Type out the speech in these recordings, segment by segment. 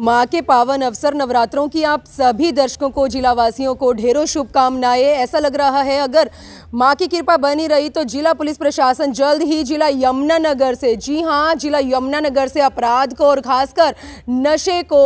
माँ के पावन अवसर नवरात्रों की आप सभी दर्शकों को जिला वासियों को ढेरों शुभकामनाएं ऐसा लग रहा है अगर माँ की कृपा बनी रही तो जिला पुलिस प्रशासन जल्द ही जिला यमुनानगर से जी हाँ जिला यमुनानगर से अपराध को और खासकर नशे को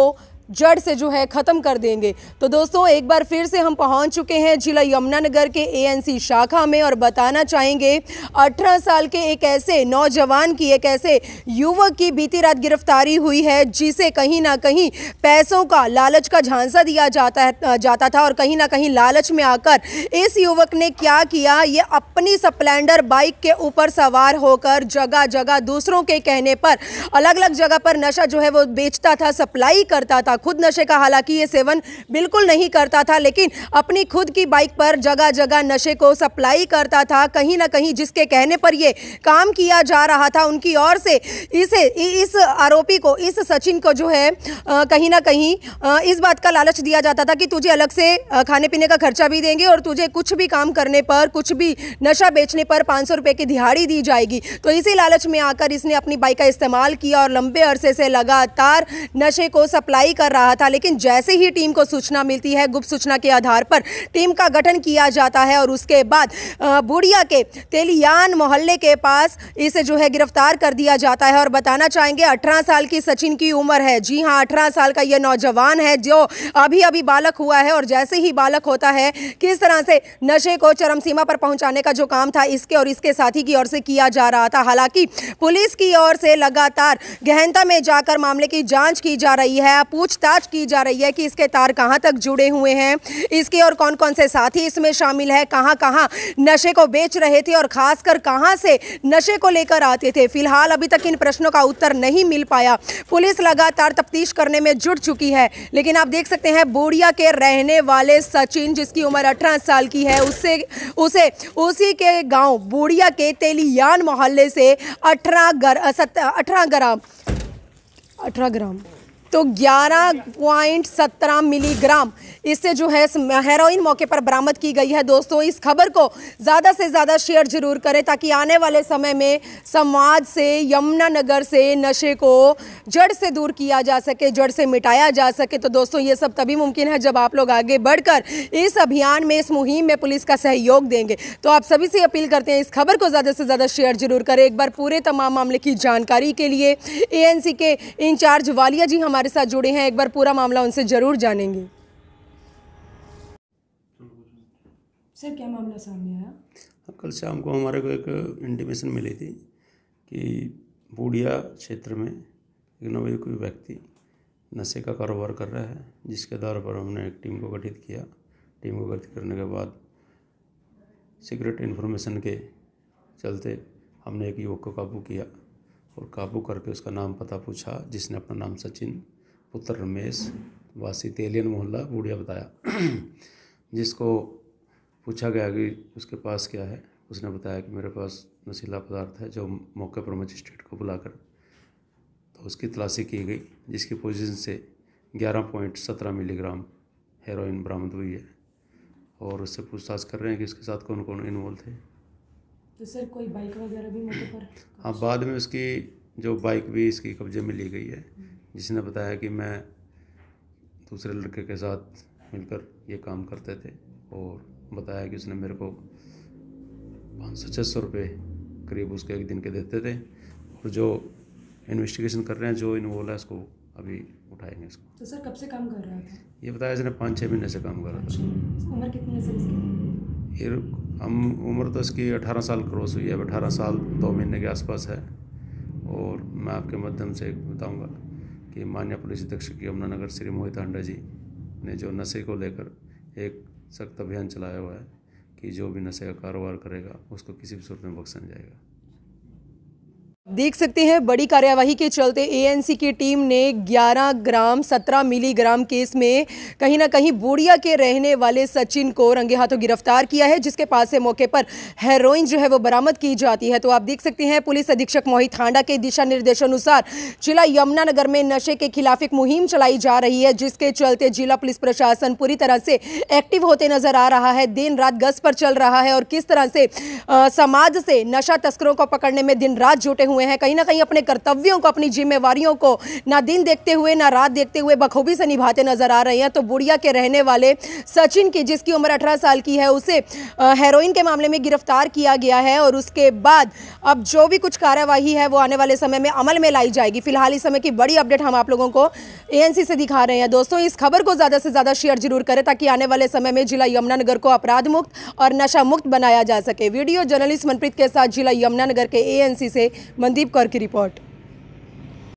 जड़ से जो है ख़त्म कर देंगे तो दोस्तों एक बार फिर से हम पहुंच चुके हैं जिला यमुनानगर के एएनसी शाखा में और बताना चाहेंगे 18 साल के एक ऐसे नौजवान की एक ऐसे युवक की बीती रात गिरफ्तारी हुई है जिसे कहीं ना कहीं पैसों का लालच का झांसा दिया जाता है जाता था और कहीं ना कहीं लालच में आकर इस युवक ने क्या किया ये अपनी स्प्लेंडर बाइक के ऊपर सवार होकर जगह जगह दूसरों के कहने पर अलग अलग जगह पर नशा जो है वो बेचता था सप्लाई करता था था खुद नशे का हालांकि ये सेवन बिल्कुल नहीं करता था लेकिन अपनी खुद की बाइक पर जगह जगह नशे को सप्लाई करता था कहीं ना कहीं जिसके कहने पर ये काम किया जा रहा था उनकी ओर से इसे इस आरोपी को इस सचिन को जो है कहीं ना कहीं इस बात का लालच दिया जाता था कि तुझे अलग से खाने पीने का खर्चा भी देंगे और तुझे कुछ भी काम करने पर कुछ भी नशा बेचने पर पाँच सौ की दिहाड़ी दी जाएगी तो इसी लालच में आकर इसने अपनी बाइक का इस्तेमाल किया और लंबे अरसे से लगातार नशे को सप्लाई कर कर रहा था लेकिन जैसे ही टीम को सूचना मिलती है गुप्त सूचना के आधार पर टीम का गठन किया जाता है और उसके बाद बुढ़िया के तेलियान मोहल्ले के पास इसे जो है गिरफ्तार कर दिया जाता है और बताना चाहेंगे अठारह साल की सचिन की उम्र है जी हाँ अठारह साल का यह नौजवान है जो अभी अभी बालक हुआ है और जैसे ही बालक होता है किस तरह से नशे को चरम सीमा पर पहुंचाने का जो काम था इसके और इसके साथी की ओर से किया जा रहा था हालांकि पुलिस की ओर से लगातार गहनता में जाकर मामले की जांच की जा रही है पूछ पूछताछ की जा रही है कि इसके तार कहां तक जुड़े हुए हैं इसके और कौन कौन से साथी इसमें शामिल है कहां कहां नशे को बेच रहे थे और खासकर कहां से नशे को लेकर आते थे फिलहाल अभी तक इन प्रश्नों का उत्तर नहीं मिल पाया पुलिस लगातार तफ्तीश करने में जुट चुकी है लेकिन आप देख सकते हैं बोड़िया के रहने वाले सचिन जिसकी उम्र अठारह साल की है उससे उसे उसी के गाँव बोड़िया के तेलियान मोहल्ले से अठारह अठारह ग्राम अठारह ग्राम तो 11.17 मिलीग्राम इससे जो है हेरोइन मौके पर बरामद की गई है दोस्तों इस खबर को ज़्यादा से ज़्यादा शेयर जरूर करें ताकि आने वाले समय में समाज से यमुनानगर से नशे को जड़ से दूर किया जा सके जड़ से मिटाया जा सके तो दोस्तों ये सब तभी मुमकिन है जब आप लोग आगे बढ़कर इस अभियान में इस मुहिम में पुलिस का सहयोग देंगे तो आप सभी से अपील करते हैं इस खबर को ज़्यादा से ज़्यादा शेयर जरूर करें एक बार पूरे तमाम मामले की जानकारी के लिए ए के इंचार्ज वालिया जी हमारे हमारे साथ जुड़े हैं एक बार पूरा मामला उनसे जरूर जानेंगे सर क्या मामला सामने आया हाँ, कल शाम को हमारे को एक इंटीमेशन मिली थी कि बूढ़िया क्षेत्र में एक कोई व्यक्ति नशे का कारोबार कर रहा है जिसके आधार पर हमने एक टीम को गठित किया टीम को गठित करने के बाद सीक्रेट इन्फॉर्मेशन के चलते हमने एक युवक को काबू किया और काबू करके उसका नाम पता पूछा जिसने अपना नाम सचिन पुत्र रमेश वासी तेलियन मोहल्ला बूढ़िया बताया जिसको पूछा गया कि उसके पास क्या है उसने बताया कि मेरे पास नशीला पदार्थ है जो मौके पर मजिस्ट्रेट को बुलाकर तो उसकी तलाशी की गई जिसकी पोजीशन से ग्यारह पॉइंट सत्रह मिलीग्राम हेरोइन बरामद हुई है और उससे पूछताछ कर रहे हैं कि उसके साथ कौन कौन इन्वॉल्व थे तो सर कोई बाइक वगैरह भी मौके पर हाँ बाद में उसकी जो बाइक भी इसकी कब्जे में ली गई है जिसने बताया कि मैं दूसरे लड़के के साथ मिलकर ये काम करते थे और बताया कि उसने मेरे को पाँच सौ छः सौ रुपये करीब उसके एक दिन के देते थे और जो इन्वेस्टिगेशन कर रहे हैं जो इन्वॉल्व है उसको अभी उठाएंगे उसको तो सर कब से काम कर रहा था ये बताया इसने पाँच छः महीने से काम कर रहा था अच्छा, उम्र कितनी है सर इसकी ये हम उम्र तो इसकी अठारह साल क्रॉस हुई है अब अठारह साल दो महीने के आसपास है और मैं आपके माध्यम से बताऊँगा कि मान्य पुलिस की यमुनानगर श्री मोहित हांडा जी ने जो नशे को लेकर एक सख्त अभियान चलाया हुआ है कि जो भी नशे का कारोबार करेगा उसको किसी भी सूरत में बख्शा जाएगा देख सकते हैं बड़ी कार्यवाही के चलते एएनसी की टीम ने 11 ग्राम 17 मिलीग्राम केस में कहीं ना कहीं बोड़िया के रहने वाले सचिन को रंगे हाथों गिरफ्तार किया है जिसके पास से मौके पर हेरोइन जो है वो बरामद की जाती है तो आप देख सकते हैं पुलिस अधीक्षक मोहित हांडा के दिशा निर्देशानुसार जिला यमुनानगर में नशे के खिलाफ एक मुहिम चलाई जा रही है जिसके चलते जिला पुलिस प्रशासन पूरी तरह से एक्टिव होते नजर आ रहा है दिन रात गश्त पर चल रहा है और किस तरह से समाज से नशा तस्करों को पकड़ने में दिन रात जुटे हुए हुए हैं कहीं ना कहीं अपने कर्तव्यों को अपनी जिम्मेवारियों को ना दिन देखते हुए ना रात देखते हुए बखूबी से निभाते नजर आ रहे हैं तो बुढ़िया के रहने वाले सचिन की जिसकी उम्र अठारह साल की है उसे हेरोइन के मामले में गिरफ्तार किया गया है और उसके बाद अब जो भी कुछ कार्यवाही है वो आने वाले समय में अमल में लाई जाएगी फिलहाल इस समय की बड़ी अपडेट हम आप लोगों को एएनसी से दिखा रहे हैं दोस्तों इस खबर को ज़्यादा से ज़्यादा शेयर जरूर करें ताकि आने वाले समय में जिला यमुनानगर को अपराध मुक्त और नशा मुक्त बनाया जा सके वीडियो जर्नलिस्ट मनप्रीत के साथ जिला यमुनानगर के एएनसी से मनदीप कौर की रिपोर्ट